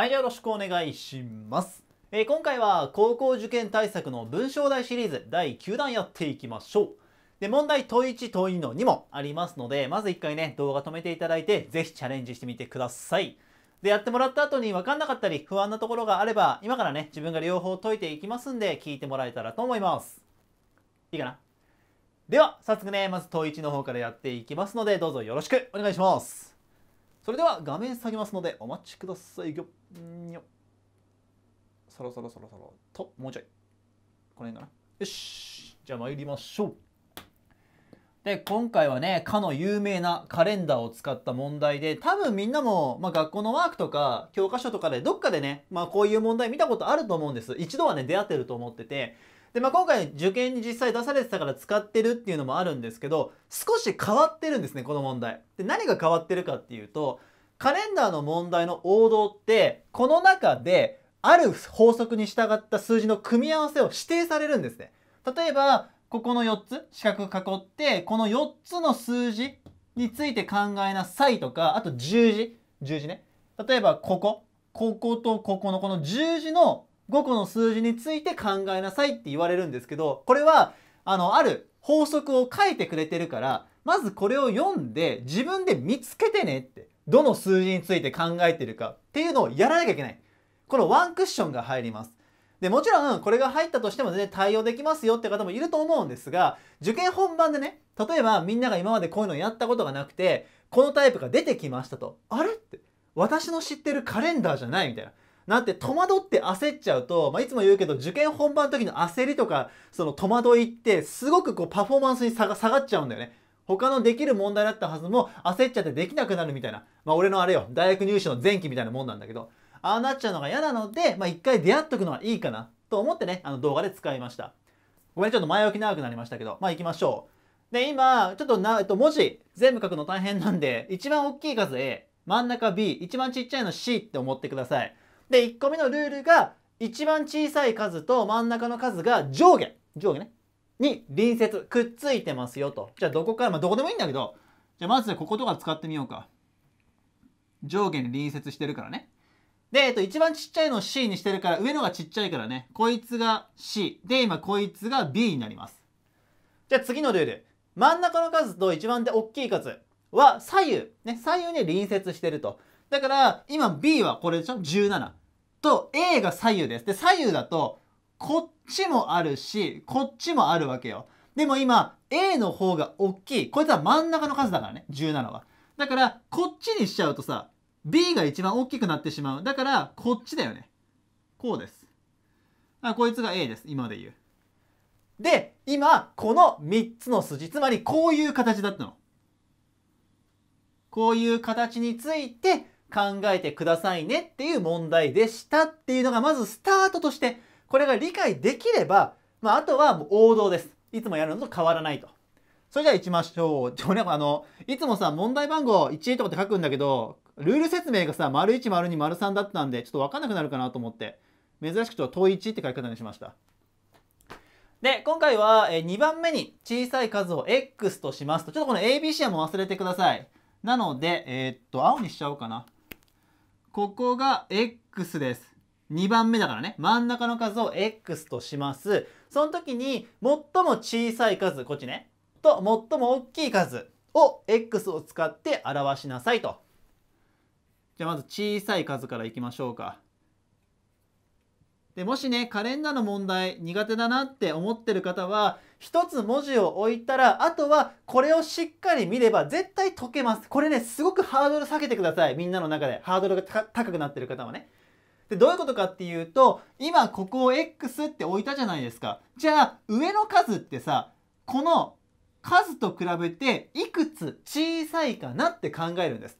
はい、よろしくお願いします。えー、今回は高校受験対策の文章題シリーズ第9弾やっていきましょう。で、問題問1、問2の2もありますので、まず1回ね、動画止めていただいて、ぜひチャレンジしてみてください。で、やってもらった後に分かんなかったり、不安なところがあれば、今からね、自分が両方解いていきますんで、聞いてもらえたらと思います。いいかなでは、早速ね、まず問1の方からやっていきますので、どうぞよろしくお願いします。それでは画面下げますのでお待ちください。ぎよそろそろそろそろと、もうちょい。この辺かな。よし。じゃあ参りましょう。で、今回はね、かの有名なカレンダーを使った問題で、多分みんなも、まあ、学校のワークとか、教科書とかで、どっかでね、まあ、こういう問題見たことあると思うんです。一度はね、出会ってると思ってて。で、まあ、今回受験に実際出されてたから使ってるっていうのもあるんですけど少し変わってるんですねこの問題。で何が変わってるかっていうとカレンダーの問題の王道ってこの中である法則に従った数字の組み合わせを指定されるんですね。例えばここの4つ四角囲ってこの4つの数字について考えなさいとかあと十字十字ね例えばこここことここのこの十字の5個の数字について考えなさいって言われるんですけどこれはあのある法則を書いてくれてるからまずこれを読んで自分で見つけてねってどの数字について考えてるかっていうのをやらなきゃいけないこのワンクッションが入りますでもちろんこれが入ったとしても全然対応できますよって方もいると思うんですが受験本番でね例えばみんなが今までこういうのやったことがなくてこのタイプが出てきましたとあれって私の知ってるカレンダーじゃないみたいななんて戸惑って焦っちゃうと、まあ、いつも言うけど受験本番の時の焦りとかその戸惑いってすごくこうパフォーマンスに下が下がっちゃうんだよね。他のできる問題だったはずも焦っちゃってできなくなるみたいな。まあ俺のあれよ、大学入試の前期みたいなもんなんだけど、ああなっちゃうのが嫌なので、まあ一回出会っとくのはいいかなと思ってね、あの動画で使いました。ごめん、ちょっと前置き長くなりましたけど、まあ行きましょう。で、今、ちょっとな、えっと、文字全部書くの大変なんで、一番大きい数 A、真ん中 B、一番ちっちゃいの C って思ってください。で1個目のルールが一番小さい数と真ん中の数が上下上下ねに隣接くっついてますよとじゃあどこから、まあ、どこでもいいんだけどじゃあまずこことか使ってみようか上下に隣接してるからねで、えっと、一番ちっちゃいのを C にしてるから上のがちっちゃいからねこいつが C で今こいつが B になりますじゃあ次のルール真ん中の数と一番で大きい数は左右ね左右に隣接してるとだから今 B はこれでしょ17と A が左右です。で、左右だと、こっちもあるし、こっちもあるわけよ。でも今、A の方が大きい。こいつは真ん中の数だからね、17は。だから、こっちにしちゃうとさ、B が一番大きくなってしまう。だから、こっちだよね。こうです。あ、こいつが A です。今で言う。で、今、この3つの筋、つまりこういう形だったの。こういう形について、考えてくださいねっていう問題でしたっていうのがまずスタートとしてこれが理解できれば、まあ、あとはもう王道です。いつもやるのと変わらないと。それじゃあ行きましょう。ちょ、ね、あの、いつもさ、問題番号1とかって書くんだけど、ルール説明がさ、丸1、丸2、丸3だったんで、ちょっとわかんなくなるかなと思って、珍しくちょっと問1って書き方にしました。で、今回は2番目に小さい数を X としますと、ちょっとこの ABC はもう忘れてください。なので、えー、っと、青にしちゃおうかな。ここが X です。2番目だからね、真ん中の数を X とします。その時に、最も小さい数、こっちね、と最も大きい数を X を使って表しなさいと。じゃあまず小さい数からいきましょうか。でもしねカレンダーの問題苦手だなって思ってる方は一つ文字を置いたら、あとはこれをしっかり見れば絶対解けます。これね、すごくハードル下げてください。みんなの中で。ハードルが高くなってる方はね。で、どういうことかっていうと、今ここを X って置いたじゃないですか。じゃあ、上の数ってさ、この数と比べていくつ小さいかなって考えるんです。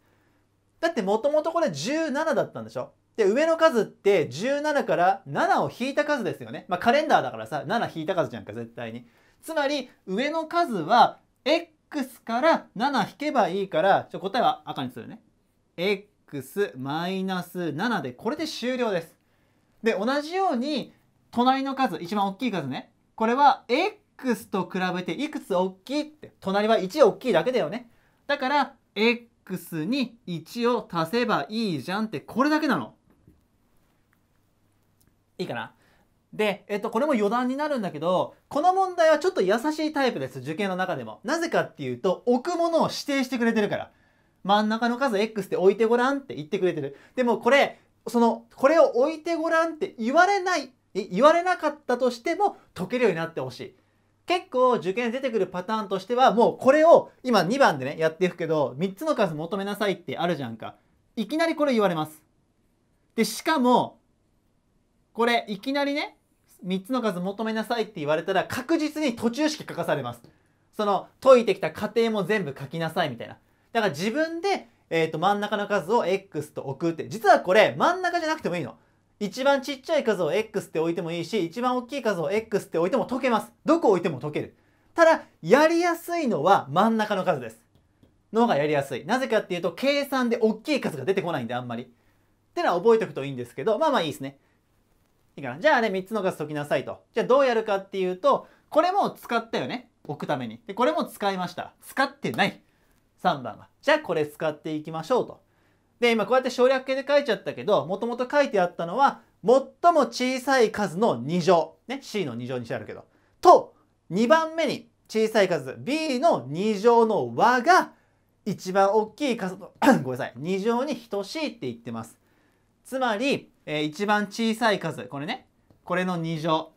だってもともとこれ17だったんでしょで、上の数って17から7を引いた数ですよね。まあカレンダーだからさ、7引いた数じゃんか、絶対に。つまり上の数は x から7引けばいいからちょ答えは赤にするね。x マイナス7でこれで終了です。で同じように隣の数一番大きい数ねこれは x と比べていくつ大きいって隣は1大きいだけだよね。だから x に1を足せばいいじゃんってこれだけなの。いいかなで、えっと、これも余談になるんだけど、この問題はちょっと優しいタイプです、受験の中でも。なぜかっていうと、置くものを指定してくれてるから。真ん中の数 X って置いてごらんって言ってくれてる。でもこれ、その、これを置いてごらんって言われない、言われなかったとしても解けるようになってほしい。結構受験出てくるパターンとしては、もうこれを今2番でね、やっていくけど、3つの数求めなさいってあるじゃんか。いきなりこれ言われます。で、しかも、これいきなりね、3つの数求めなさいって言われたら確実に途中式書かされます。その解いてきた過程も全部書きなさいみたいな。だから自分で、えー、と真ん中の数を X と置くって、実はこれ真ん中じゃなくてもいいの。一番ちっちゃい数を X って置いてもいいし、一番大きい数を X って置いても解けます。どこ置いても解ける。ただ、やりやすいのは真ん中の数です。のがやりやすい。なぜかっていうと、計算で大きい数が出てこないんで、あんまり。ってのは覚えておくといいんですけど、まあまあいいですね。いいかなじゃあね、3つの数解きなさいと。じゃあどうやるかっていうと、これも使ったよね。置くために。で、これも使いました。使ってない。3番は。じゃあこれ使っていきましょうと。で、今こうやって省略形で書いちゃったけど、もともと書いてあったのは、最も小さい数の2乗。ね、C の2乗にしてあるけど。と、2番目に小さい数、B の2乗の和が、一番大きい数と、ごめんなさい、2乗に等しいって言ってます。つまり、えー、一番小さい数これねこれの2乗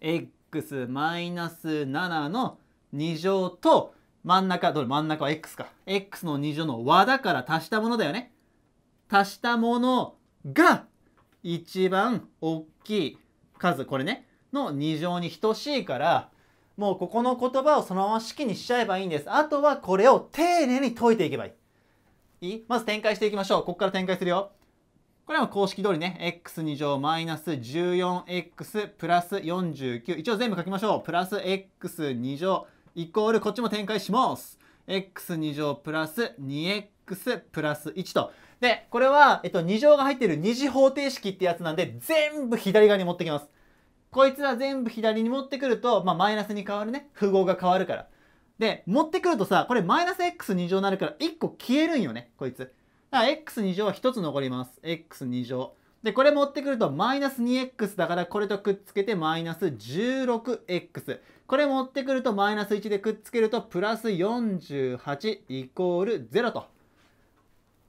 x 7の2乗と真ん中どれ真ん中は x か x の2乗の和だから足したものだよね足したものが一番大きい数これねの2乗に等しいからもうここの言葉をそのまま式にしちゃえばいいんですあとはこれを丁寧に解いていけばいいいいまず展開していきましょうここから展開するよこれは公式通りね、x2 乗マイナス 14x プラス49。一応全部書きましょう。プラス x2 乗イコール、こっちも展開します。x2 乗プラス 2x プラス1と。で、これは、えっと、2乗が入っている二次方程式ってやつなんで、全部左側に持ってきます。こいつら全部左に持ってくると、まあ、マイナスに変わるね、符号が変わるから。で、持ってくるとさ、これマイナス x2 乗になるから、1個消えるんよね、こいつ。だから x2 乗は1つ残ります。x2 乗。で、これ持ってくるとマイナス 2x だからこれとくっつけてマイナス 16x。これ持ってくるとマイナス1でくっつけるとプラス48イコール0と。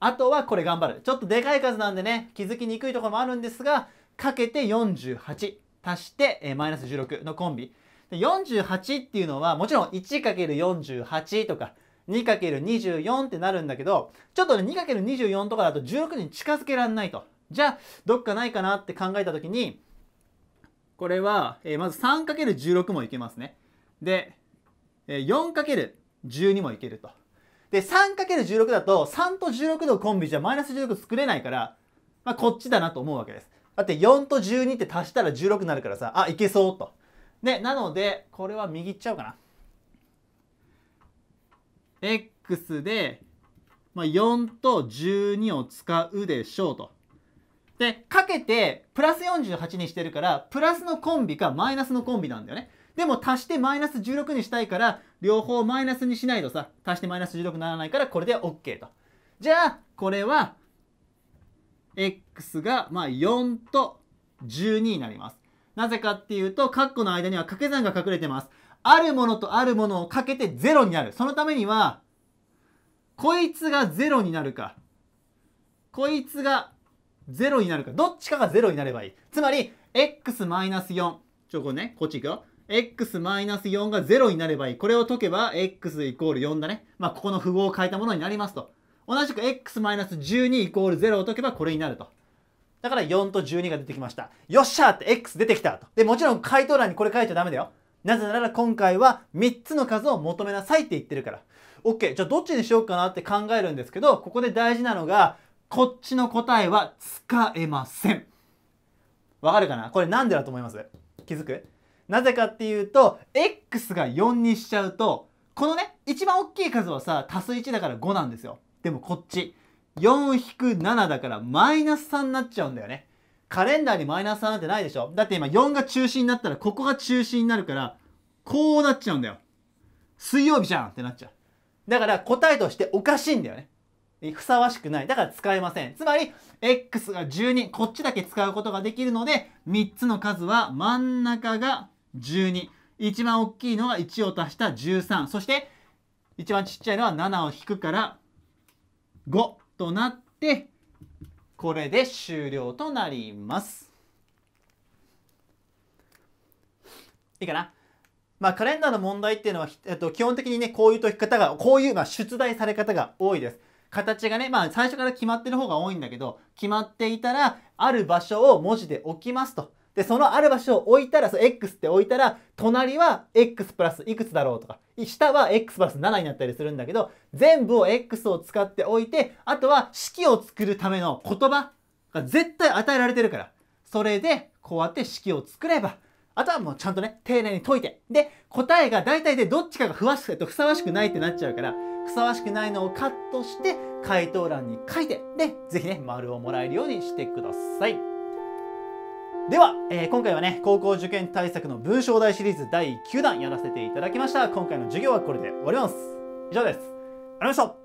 あとはこれ頑張る。ちょっとでかい数なんでね、気づきにくいところもあるんですが、かけて48足してえマイナス16のコンビ。で48っていうのはもちろん 1×48 とか 2×24 ってなるんだけど、ちょっとね、2×24 とかだと16に近づけられないと。じゃあ、どっかないかなって考えた時に、これは、えー、まず 3×16 もいけますね。で、えー、4×12 もいけると。で、3×16 だと、3と16のコンビじゃマイナス16作れないから、まあ、こっちだなと思うわけです。だって4と12って足したら16になるからさ、あ、いけそうと。ね、なので、これは右行っちゃうかな。x で、まあ、4と12を使うでしょうと。で、かけて、プラス48にしてるから、プラスのコンビかマイナスのコンビなんだよね。でも足してマイナス16にしたいから、両方マイナスにしないとさ、足してマイナス16にならないから、これで OK と。じゃあ、これは、x が、まあ、4と12になります。なぜかっていうと、カッコの間には掛け算が隠れてます。あるものとあるものをかけて0になる。そのためには、こいつが0になるか、こいつが0になるか、どっちかが0になればいい。つまり、x-4。ちょ、これね、こっち行くよ。x-4 が0になればいい。これを解けば x イコール4だね。まあ、ここの符号を変えたものになりますと。同じく x-12 イコール0を解けばこれになると。だから4と12が出てきました。よっしゃーって x 出てきたと。で、もちろん回答欄にこれ書いちゃダメだよ。なぜなら今回は3つの数を求めなさいって言ってるから。OK、じゃあどっちにしようかなって考えるんですけど、ここで大事なのが、こっちの答えは使えません。わかるかなこれなんでだと思います気づくなぜかっていうと、x が4にしちゃうと、このね、一番大きい数はさ、足す1だから5なんですよ。でもこっち、4-7だからマイナス3になっちゃうんだよね。カレンダーにマイナス3なんてないでしょだって今4が中心になったらここが中心になるからこうなっちゃうんだよ水曜日じゃんってなっちゃうだから答えとしておかしいんだよねふさわしくないだから使えませんつまり x が12こっちだけ使うことができるので3つの数は真ん中が12一番大きいのは1を足した13そして一番ちっちゃいのは7を引くから5となってこれで終了となりますいいかなまあカレンダーの問題っていうのは、えっと、基本的にねこういう解き方がこういう、まあ、出題され方が多いです形がね、まあ最初から決まってる方が多いんだけど、決まっていたら、ある場所を文字で置きますと。で、そのある場所を置いたら、そ x って置いたら、隣は x プラスいくつだろうとか、下は x プラス7になったりするんだけど、全部を x を使っておいて、あとは式を作るための言葉が絶対与えられてるから、それでこうやって式を作れば、あとはもうちゃんとね、丁寧に解いて。で、答えが大体でどっちかがふわしく、ふさわしくないってなっちゃうから、ふさわしくないのをカットして、回答欄に書いて、で、ぜひね、丸をもらえるようにしてください。では、えー、今回はね、高校受験対策の文章題シリーズ第9弾やらせていただきました。今回の授業はこれで終わります。以上です。ありがとうございました。